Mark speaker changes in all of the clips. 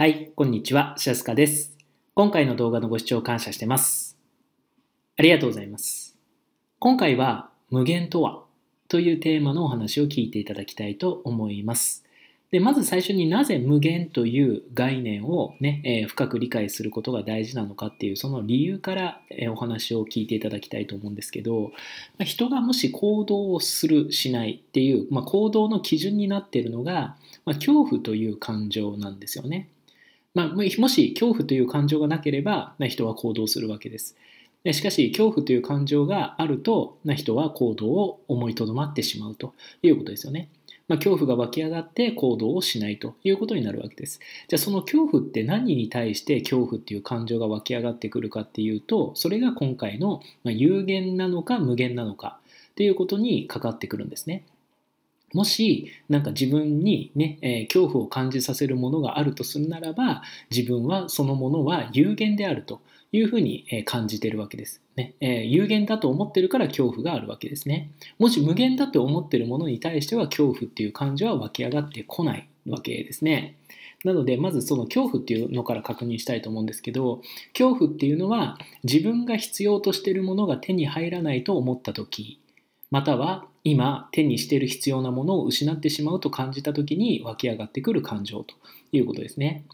Speaker 1: はい、こんにちは、シャスカです。今回の動画のご視聴感謝してます。ありがとうございます。今回は、無限とはというテーマのお話を聞いていただきたいと思います。でまず最初になぜ無限という概念をね、えー、深く理解することが大事なのかっていうその理由から、えお話を聞いていただきたいと思うんですけど、ま人がもし行動をするしないっていう、まあ、行動の基準になっているのが、まあ、恐怖という感情なんですよね。まあ、もし恐怖という感情がなければ、人は行動するわけです。しかし恐怖という感情があると人は行動を思いとどまってしまうということですよね。まあ、恐怖が湧き上がって行動をしないということになるわけです。じゃあその恐怖って何に対して恐怖っていう感情が湧き上がってくるかっていうとそれが今回の有限なのか無限なのかっていうことにかかってくるんですね。もしなんか自分にね、えー、恐怖を感じさせるものがあるとするならば自分はそのものは有限であるというふうに感じてるわけです、ねえー、有限だと思ってるから恐怖があるわけですねもし無限だと思ってるものに対しては恐怖っていう感じは湧き上がってこないわけですねなのでまずその恐怖っていうのから確認したいと思うんですけど恐怖っていうのは自分が必要としてるものが手に入らないと思った時または今手にしている必要なものを失ってしまうと感じた時に湧き上がってくる感情ということですね。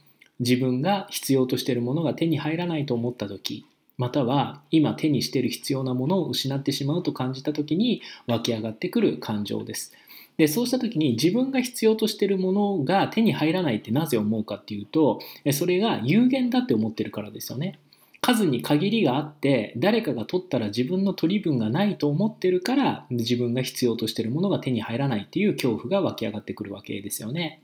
Speaker 1: 自分が必要としているものが手に入らないと思った時または今手にしている必要なものを失ってしまうと感じた時に湧き上がってくる感情です。でそうした時に自分が必要としているものが手に入らないってなぜ思うかっていうとそれが有限だって思ってるからですよね。数に限りがあって誰かが取ったら自分の取り分がないと思ってるから自分が必要としてるものが手に入らないっていう恐怖が湧き上がってくるわけですよね。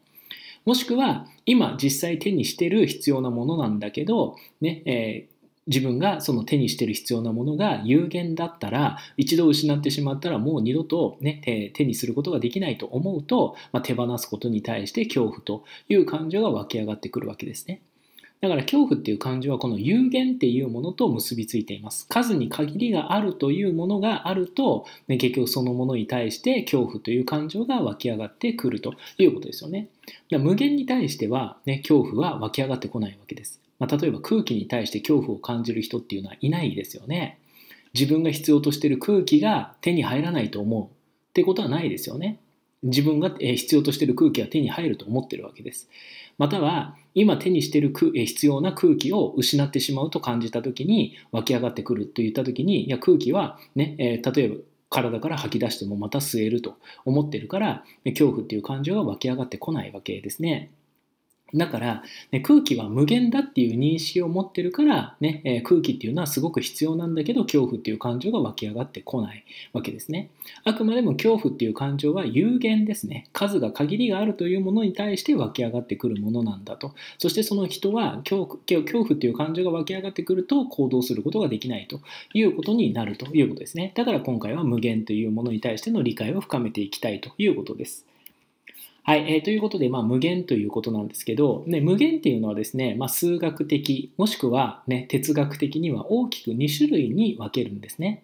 Speaker 1: もしくは今実際手にしてる必要なものなんだけど、ねえー、自分がその手にしてる必要なものが有限だったら一度失ってしまったらもう二度と、ね、え手にすることができないと思うと、まあ、手放すことに対して恐怖という感情が湧き上がってくるわけですね。だから恐怖っていう感情はこの有限っていうものと結びついています。数に限りがあるというものがあると、ね、結局そのものに対して恐怖という感情が湧き上がってくるということですよね。だ無限に対しては、ね、恐怖は湧き上がってこないわけです。まあ、例えば空気に対して恐怖を感じる人っていうのはいないですよね。自分が必要としている空気が手に入らないと思うってことはないですよね。自分が必要としている空気は手に入ると思ってるわけです。または今手にしている必要な空気を失ってしまうと感じた時に湧き上がってくるといった時にいや空気はね、例えば体から吐き出してもまた吸えると思ってるから恐怖っていう感情が湧き上がってこないわけですね。だから、ね、空気は無限だっていう認識を持ってるからね、えー、空気っていうのはすごく必要なんだけど恐怖っていう感情が湧き上がってこないわけですねあくまでも恐怖っていう感情は有限ですね数が限りがあるというものに対して湧き上がってくるものなんだとそしてその人は恐怖恐怖っていう感情が湧き上がってくると行動することができないということになるということですねだから今回は無限というものに対しての理解を深めていきたいということですはい、えー、ということで、まあ、無限ということなんですけど、ね、無限っていうのはですね、まあ、数学的もしくは、ね、哲学的には大きく2種類に分けるんですね。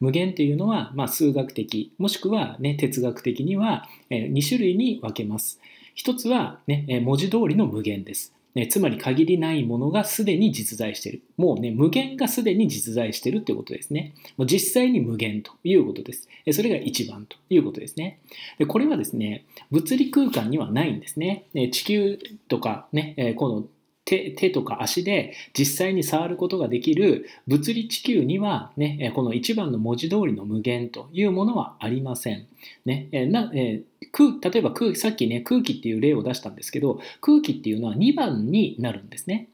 Speaker 1: 無限というのは、まあ、数学的もしくは、ね、哲学的には、えー、2種類に分けます。一つは、ね、文字通りの無限です。ね、つまり限りないものがすでに実在している。もうね、無限がすでに実在しているということですね。もう実際に無限ということです。それが一番ということですね。でこれはですね、物理空間にはないんですね。地球とかね、この手手とか足で実際に触ることができる物理地球には、ね、この1番の文字通りの無限というものはありません。ね、なえ空例えば空さっきね空気っていう例を出したんですけど空気っていうのは2番になるんですね。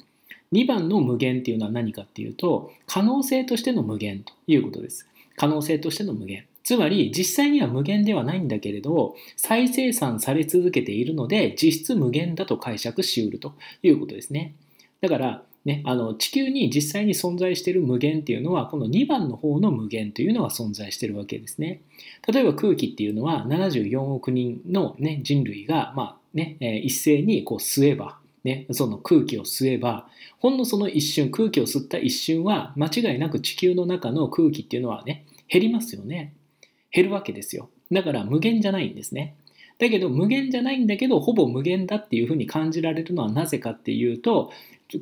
Speaker 1: 2番の無限っていうのは何かっていうと可能性としての無限ということです。可能性としての無限。つまり実際には無限ではないんだけれど再生産され続けているので実質無限だと解釈しうるということですねだからね、あの地球に実際に存在している無限っていうのはこの2番の方の無限というのは存在しているわけですね。例えば空気っていうのは74億人の、ね、人類が、まあね、一斉にこう吸えば、ね、その空気を吸えばほんのその一瞬空気を吸った一瞬は間違いなく地球の中の空気っていうのはね減りますよね。減るわけですよ。だから無限じゃないんですね。だけど無限じゃないんだけどほぼ無限だっていうふうに感じられるのはなぜかっていうと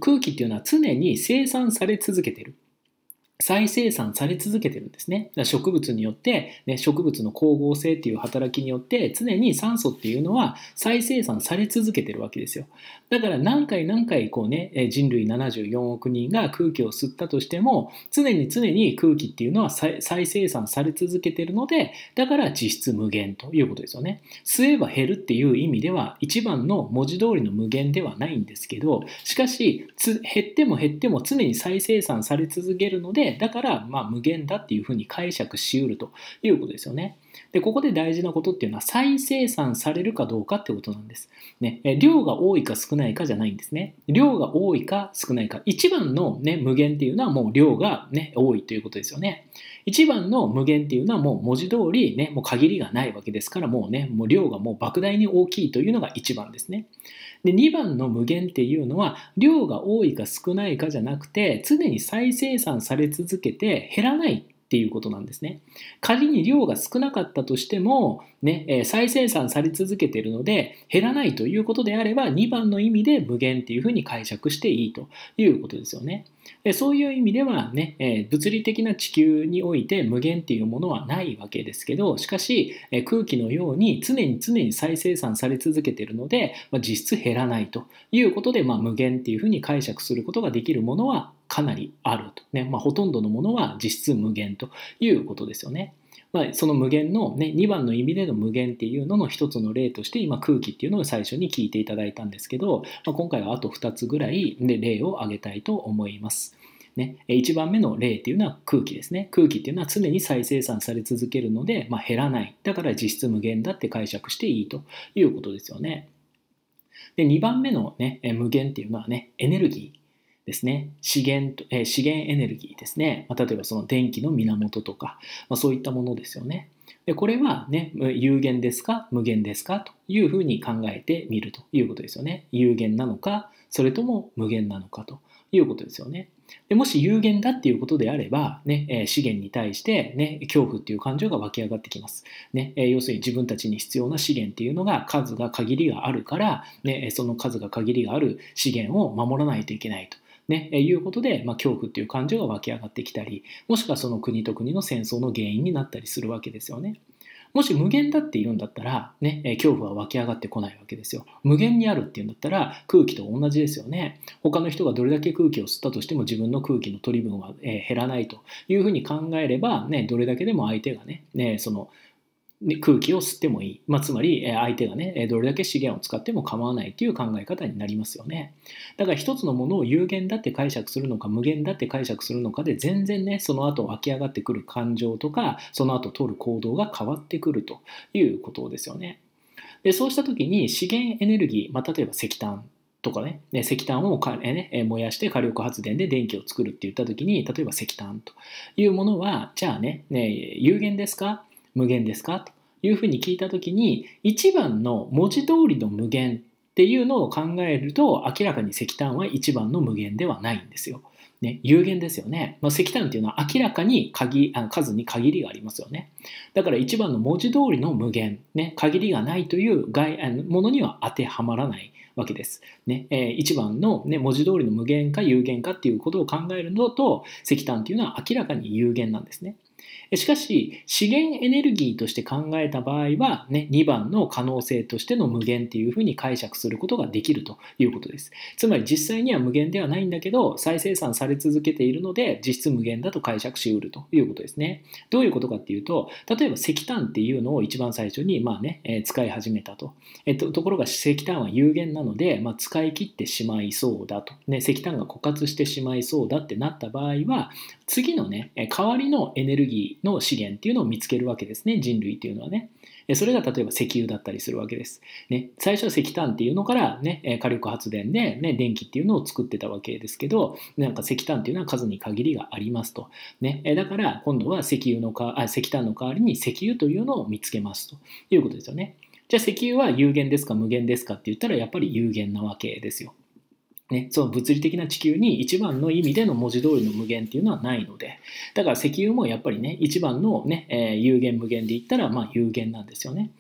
Speaker 1: 空気っていうのは常に生産され続けてる。再生産され続けてるんですね。だ植物によって、ね、植物の光合成っていう働きによって常に酸素っていうのは再生産され続けてるわけですよ。だから何回何回こうね人類74億人が空気を吸ったとしても常に常に空気っていうのは再生産され続けてるのでだから実質無限ということですよね。吸えば減るっていう意味では一番の文字通りの無限ではないんですけどしかし減っても減っても常に再生産され続けるのでだから、まあ、無限だっていうふうに解釈しうるということですよね。で、ここで大事なことっていうのは再生産されるかどうかってことなんです。ね、量が多いか少ないかじゃないんですね。量が多いか少ないか。一番の、ね、無限っていうのはもう量が、ね、多いということですよね。一番の無限っていうのはもう文字通り、ね、もう限りがないわけですからもうね、もう量がもう莫大に大きいというのが一番ですね。で、2番の無限っていうのは量が多いか少ないかじゃなくて常に再生産され続けて減らないっていうことなんですね。仮に量が少なかったとしても、ね、え再生産され続けているので減らないということであれば2番の意味で無限っていうふうに解釈していいということですよね。でそういう意味ではね、えー、物理的な地球において無限っていうものはないわけですけどしかし、えー、空気のように常に常に再生産され続けているので、まあ、実質減らないということで、まあ、無限っていうふうに解釈することができるものはかなりあるとね、まあ、ほとんどのものは実質無限ということですよね。まあ、その無限の、ね、2番の意味での無限っていうのの一つの例として今空気っていうのを最初に聞いていただいたんですけど、まあ、今回はあと2つぐらいで例を挙げたいと思います。ね、1番目の例っていうのは空気ですね空気っていうのは常に再生産され続けるので、まあ、減らないだから実質無限だって解釈していいということですよねで2番目の、ね、無限っていうのはねエネルギーですね、資源、えー、資源エネルギーですね、まあ、例えばその電気の源とか、まあ、そういったものですよね。でこれは、ね、有限ですか無限ですかというふうに考えてみるということですよね。有限なのかそれとも無限なのかということですよね。でもし有限だっていうことであれば、ね、え資源に対して、ね、恐怖っていう感情が湧き上がってきます、ねえ要するに自分たちに必要な資源っていうのが数が限りがあるから、ね、その数が限りがある資源を守らないといけないとね、いうことで、まあ、恐怖っていう感情が湧き上がってきたり、もしくはその国と国の戦争の原因になったりするわけですよね。もし無限だっているんだったら、ね、恐怖は湧き上がってこないわけですよ。無限にあるっていうんだったら空気と同じですよね。他の人がどれだけ空気を吸ったとしても自分の空気の取り分は減らないというふうに考えれば、ね、どれだけでも相手がね、ねその空気を吸ってもいい、まあ、つまり相手がねどれだけ資源を使っても構わないという考え方になりますよねだから一つのものを有限だって解釈するのか無限だって解釈するのかで全然ねその後湧き上がってくる感情とかその後取る行動が変わってくるということですよねでそうした時に資源エネルギー、まあ、例えば石炭とかね、石炭を燃やして火力発電で電気を作るって言った時に、例えば石炭というものは、じゃあね、ね有限ですか無限ですかというふうに聞いた時に一番の文字通りの無限っていうのを考えると明らかに石炭は一番の無限ではないんですよ。ね、有限ですよね。まあ、石炭っていうのは明らかに限あ数に限りがありますよね。だから一番の文字通りの無限、ね、限りがないという概ものには当てはまらないわけです。ねえー、番の、ね、文字通りの無限か有限かっていうことを考えるのと石炭っていうのは明らかに有限なんですね。しかし、資源エネルギーとして考えた場合は、ね、2番の可能性としての無限っていうふうに解釈することができるということです。つまり実際には無限ではないんだけど、再生産され続けているので、実質無限だと解釈しうるということですね。どういうことかっていうと、例えば石炭っていうのを一番最初に、まあね、え使い始めたと。えっと、ところが石炭は有限なので、まあ、使い切ってしまいそうだと。ね、石炭が枯渇してしまいそうだってなった場合は、次のね、代わりのエネルギー、の資源っていうのを見つけるわけですね人類っていうのはねそれが例えば石油だったりするわけです、ね、最初は石炭っていうのから、ね、火力発電で、ね、電気っていうのを作ってたわけですけどなんか石炭っていうのは数に限りがありますと、ね、だから今度は石油のかあ石炭の代わりに石油というのを見つけますということですよねじゃあ石油は有限ですか無限ですかって言ったらやっぱり有限なわけですよね、その物理的な地球に一番の意味での文字通りの無限っていうのはないのでだから石油もやっぱりね一番のね、えー、有限無限で言ったらまあ有限なんですよね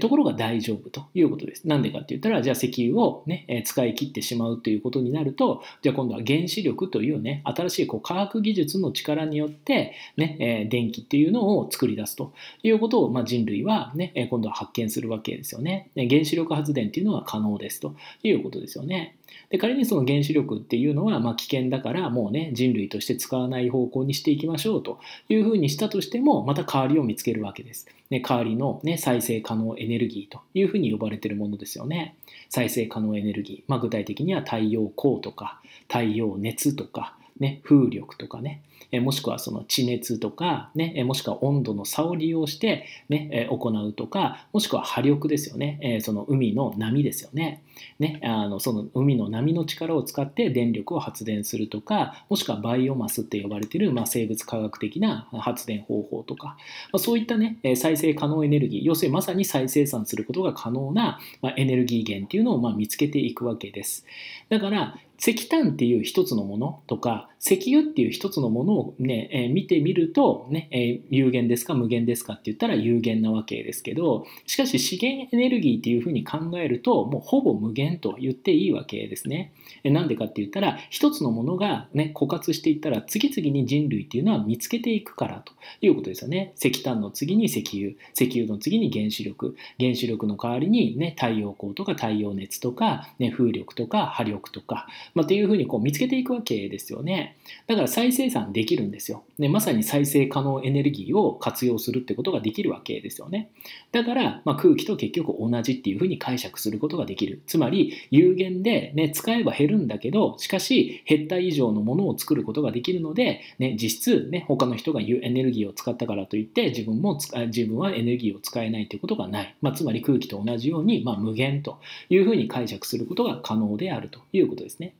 Speaker 1: ところが大丈夫ということです。なんでかって言ったら、じゃあ石油をね、使い切ってしまうということになると、じゃあ今度は原子力というね、新しいこう科学技術の力によって、ね、電気っていうのを作り出すということを、まあ、人類はね、今度は発見するわけですよね。原子力発電っていうのは可能ですということですよね。で仮にその原子力っていうのはまあ危険だからもうね人類として使わない方向にしていきましょうというふうにしたとしてもまた代わりを見つけるわけです。ね、代わりの、ね、再生可能エネルギーというふうに呼ばれているものですよね。再生可能エネルギー、まあ、具体的には太陽光とか太陽熱とか、ね、風力とかね、えもしくはその地熱とか、ね、えもしくは温度の差を利用して、ねえ行うとかもしくは波力ですよね、えその海の波ですよねねあのその海の波の力を使って電力を発電するとかもしくはバイオマスって呼ばれてる、まあ、生物科学的な発電方法とか、まあ、そういったね再生可能エネルギー要するにまさに再生産することが可能な、まあ、エネルギー源っていうのをま見つけていくわけですだから石炭っていう一つのものとか石油っていう一つのもののをね、えー、見てみるとね、えー、有限ですか無限ですかって言ったら有限なわけですけど、しかし資源エネルギーっていうふうに考えると、もうほぼ無限と言っていいわけですね。えー、なんでかって言ったら、一つのものが、ね、枯渇していったら次々に人類っていうのは見つけていくからということですよね。石炭の次に石油、石油の次に原子力、原子力の代わりに、ね、太陽光とか太陽熱とか、ね、風力とか波力とか、まあ、っていうふうにこう見つけていくわけですよね。だから再生産できるんですよ。で、まさに再生可能エネルギーを活用するってことができるわけですよね。だから、まあ、空気と結局同じっていうふうに解釈することができる。つまり、有限で、ね、使えば減るんだけど、しかし、減った以上のものを作ることができるので、ね、実質、ね、他の人が言うエネルギーを使ったからといって、自分も、自分はエネルギーを使えないということがない。まあ、つまり空気と同じように、まあ、無限というふうに解釈することが可能であるということですね。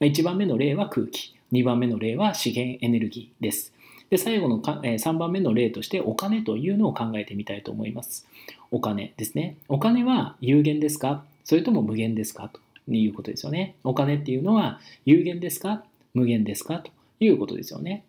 Speaker 1: 1番目の例は空気。2番目の例は資源エネルギーです。で最後のか、え3番目の例としてお金というのを考えてみたいと思います。お金ですね。お金は有限ですかそれとも無限ですかということですよね。お金っていうのは有限ですか無限ですかということですよね。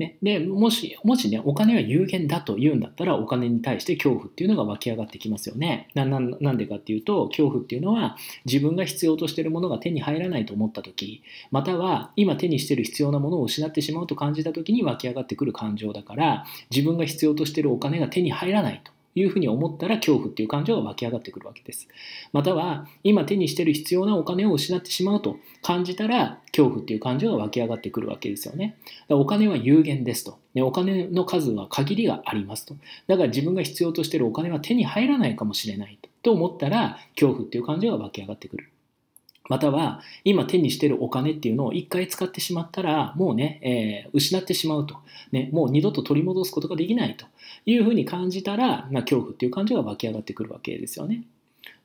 Speaker 1: ね、でもしもしねお金は有限だと言うんだったらお金に対して恐怖っていうのが湧き上がってきますよねなんでかっていうと恐怖っていうのは自分が必要としてるものが手に入らないと思った時または今手にしてる必要なものを失ってしまうと感じた時に湧き上がってくる感情だから自分が必要としてるお金が手に入らないというふうに思ったら恐怖っていう感情が湧き上がってくるわけです。または今手にしてる必要なお金を失ってしまうと感じたら恐怖っていう感情が湧き上がってくるわけですよね。だからお金は有限ですと、お金の数は限りがありますと。だから自分が必要としてるお金は手に入らないかもしれないと思ったら恐怖っていう感情が湧き上がってくる。または今手にしてるお金っていうのを一回使ってしまったらもうね、えー、失ってしまうと、ね、もう二度と取り戻すことができないというふうに感じたら、まあ、恐怖っていう感じが湧き上がってくるわけですよね。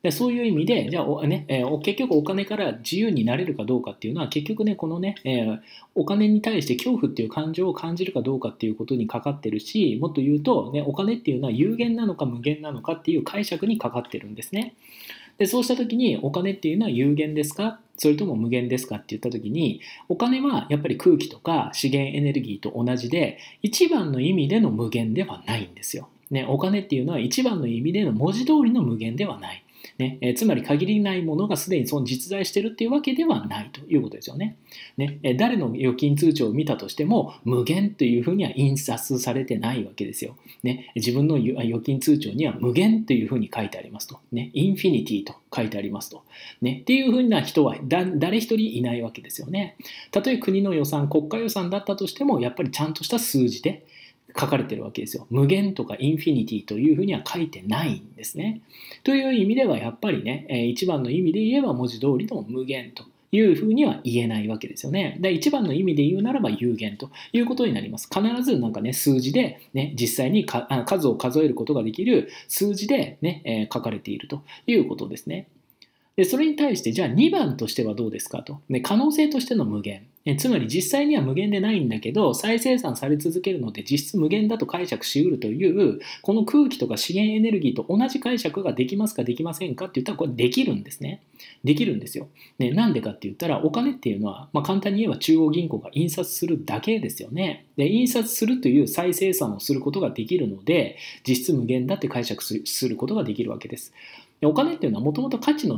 Speaker 1: でそういう意味で、じゃあねえー、結局お金から自由になれるかどうかっていうのは、結局ね、このね、えー、お金に対して恐怖っていう感情を感じるかどうかっていうことにかかってるし、もっと言うと、ね、お金っていうのは有限なのか無限なのかっていう解釈にかかってるんですね。でそうした時にお金っていうのは有限ですかそれとも無限ですかって言った時にお金はやっぱり空気とか資源エネルギーと同じで一番の意味での無限ではないんですよ。ね、お金っていうのは一番の意味での文字通りの無限ではない。ねえつまり限りないものがすでにその実在してるっていうわけではないということですよね。ねえ誰の預金通帳を見たとしても無限というふうには印刷されてないわけですよ。ね、自分の預金通帳には無限というふうに書いてありますと。ね、インフィニティと書いてありますと。ね、っていうふうな人は誰一人いないわけですよね。たとえ国の予算、国家予算だったとしてもやっぱりちゃんとした数字で書かれてるわけですよ。無限とかインフィニティというふうには書いてないんですね。という意味ではやっぱりね、一番の意味で言えば文字通りの無限というふうには言えないわけですよね。で、一番の意味で言うならば有限ということになります。必ずなんかね、数字でね、実際に数を数えることができる数字でね、えー、書かれているということですね。で、それに対して、じゃあ2番としてはどうですかと。で、可能性としての無限。つまり実際には無限でないんだけど、再生産され続けるので実質無限だと解釈しうるという、この空気とか資源エネルギーと同じ解釈ができますかできませんかって言ったら、これできるんですね。できるんですよ。なんでかって言ったら、お金っていうのは、まあ、簡単に言えば中央銀行が印刷するだけですよね。で、印刷するという再生産をすることができるので、実質無限だって解釈することができるわけです。お金っていうのはもともと価値の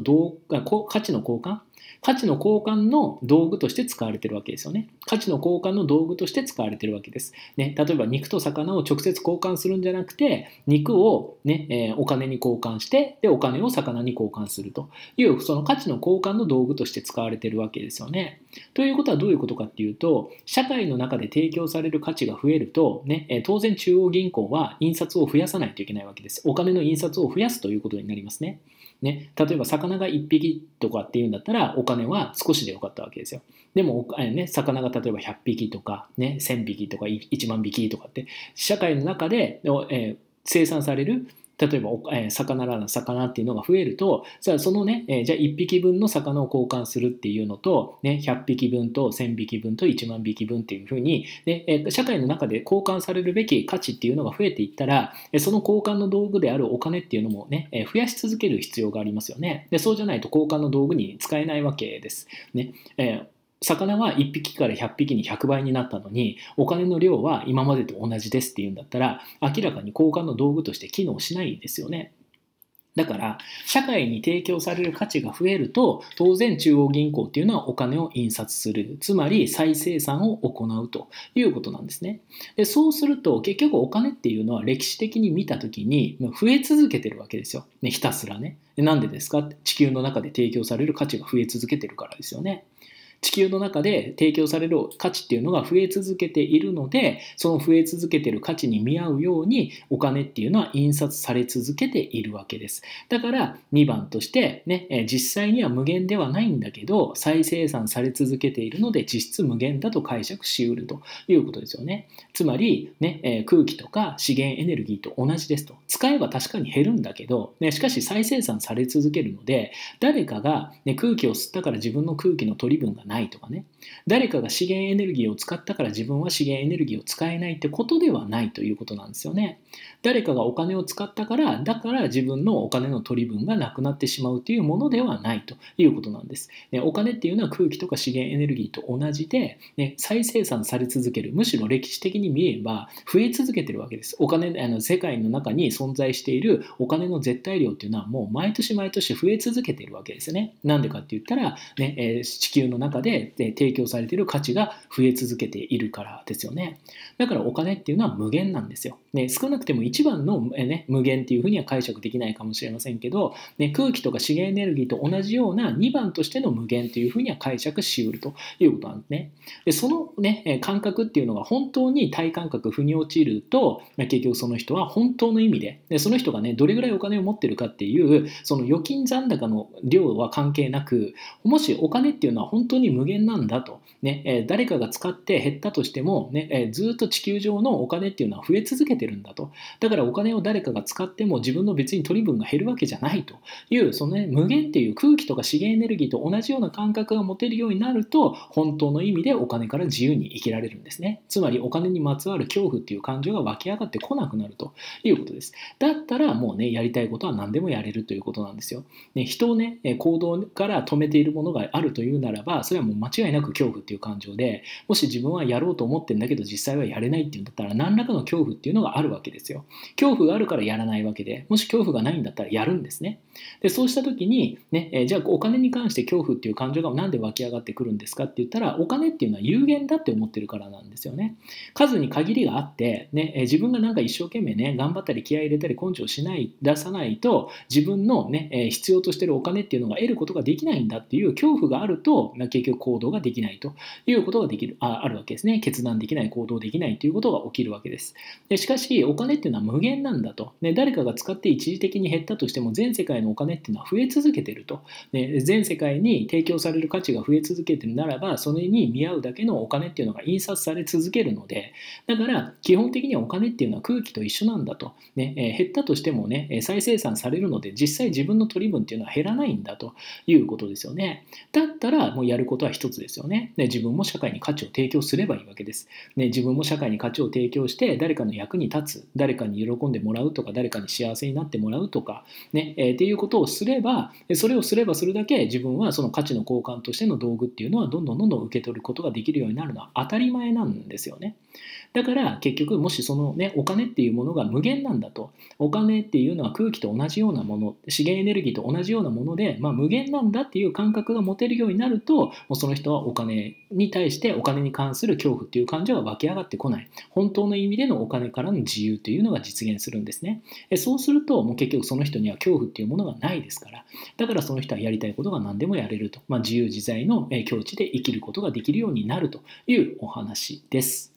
Speaker 1: 価値の交換価値の交換の道具として使われてるわけですよね。価値の交換の道具として使われてるわけです。ね、例えば肉と魚を直接交換するんじゃなくて、肉をね、えー、お金に交換して、で、お金を魚に交換するという、その価値の交換の道具として使われてるわけですよね。ということはどういうことかっていうと、社会の中で提供される価値が増えると、ね、当然中央銀行は印刷を増やさないといけないわけです。お金の印刷を増やすということになりますね。ね、例えば魚が1匹とかっていうんだったらお金は少しでよかったわけですよ。でも、ね、魚が例えば100匹とか、ね、1000匹とか1万匹とかって社会の中で、えー、生産される例えば、えー、魚らの魚っていうのが増えると、あそのね、えー、じゃあ1匹分の魚を交換するっていうのと、ね、100匹分と1000匹分と1万匹分っていうふうに、ねえー、社会の中で交換されるべき価値っていうのが増えていったら、その交換の道具であるお金っていうのもね、えー、増やし続ける必要がありますよね。でそうじゃないと交換の道具に使えないわけです。ねえー魚は1匹から100匹に100倍になったのにお金の量は今までと同じですっていうんだったら明らかに交換の道具として機能しないですよね。だから社会に提供される価値が増えると当然中央銀行っていうのはお金を印刷するつまり再生産を行うということなんですねでそうすると結局お金っていうのは歴史的に見た時に増え続けてるわけですよ、ね、ひたすらねなんでですかって地球の中で提供される価値が増え続けてるからですよね地球の中で提供される価値っていうのが増え続けているのでその増え続けてる価値に見合うようにお金っていうのは印刷され続けているわけですだから2番としてね実際には無限ではないんだけど再生産され続けているので実質無限だと解釈しうるということですよねつまりね空気とか資源エネルギーと同じですと使えば確かに減るんだけど、ね、しかし再生産され続けるので誰かが、ね、空気を吸ったから自分の空気の取り分がないとかね誰かが資源エネルギーを使ったから自分は資源エネルギーを使えないってことではないということなんですよね誰かがお金を使ったからだから自分のお金の取り分がなくなってしまうというものではないということなんです、ね、お金っていうのは空気とか資源エネルギーと同じで、ね、再生産され続けるむしろ歴史的に見れば増え続けてるわけですお金あの世界の中に存在しているお金の絶対量っていうのはもう毎年毎年増え続けてるわけですよねなんでかって言ったら、ねえー、地球の中で提供されている価値が増え続けているからですよね。だからお金っていうのは無限なんですよ。ね、少なくても一番の、ね、無限っていうふうには解釈できないかもしれませんけど、ね、空気とか資源エネルギーと同じような2番としての無限っていうふうには解釈しうるということなんですね。でその、ね、感覚っていうのが本当に体感覚腑に落ちると結局その人は本当の意味ででその人がねどれぐらいお金を持ってるかっていうその預金残高の量は関係なくもしお金っていうのは本当にに無限なんだと、ねえ誰かが使って減ったとしてもね、えずっと地球上のお金っていうのは増え続けてるんだとだからお金を誰かが使っても自分の別に取り分が減るわけじゃないというその、ね、無限っていう空気とか資源エネルギーと同じような感覚が持てるようになると本当の意味でお金から自由に生きられるんですねつまりお金にまつわる恐怖っていう感情が湧き上がってこなくなるということですだったらもうねやりたいことは何でもやれるということなんですよ、ね、人をね行動から止めているものがあるというならばそれれはもう間違いなく恐怖っていう感情でもし自分はやろうと思ってんだけど実際はやれないっていうんだったら何らかの恐怖っていうのがあるわけですよ恐怖があるからやらないわけでもし恐怖がないんだったらやるんですねでそうした時にね、えじゃあお金に関して恐怖っていう感情が何で湧き上がってくるんですかって言ったらお金っていうのは有限だって思ってるからなんですよね数に限りがあってね、え自分がなんか一生懸命ね頑張ったり気合入れたり根性しない出さないと自分のね、え必要としてるお金っていうのが得ることができないんだっていう恐怖があると結局行動ができないということができるああるわけですね。決断できない、行動できないということが起きるわけです。でしかし、お金っていうのは無限なんだと、ね。誰かが使って一時的に減ったとしても、全世界のお金っていうのは増え続けてると。ね、全世界に提供される価値が増え続けてるならば、それに見合うだけのお金っていうのが印刷され続けるので、だから基本的にはお金っていうのは空気と一緒なんだと。ね、え減ったとしてもね、再生産されるので、実際自分の取り分っていうのは減らないんだということですよね。だったら、もうやることことは一つですよねで自分も社会に価値を提供すればいいわけです。ね、自分も社会に価値を提供して誰かの役に立つ、誰かに喜んでもらうとか、誰かに幸せになってもらうとか、ねえー、っていうことをすれば、それをすればするだけ自分はその価値の交換としての道具っていうのはどんどんどんどん受け取ることができるようになるのは当たり前なんですよね。だから結局もしそのねお金っていうものが無限なんだとお金っていうのは空気と同じようなもの資源エネルギーと同じようなもので、まあ、無限なんだっていう感覚が持てるようになるともうその人はお金に対してお金に関する恐怖っていう感情が湧き上がってこない本当の意味でのお金からの自由というのが実現するんですねそうするともう結局その人には恐怖っていうものがないですからだからその人はやりたいことが何でもやれると、まあ、自由自在の境地で生きることができるようになるというお話です。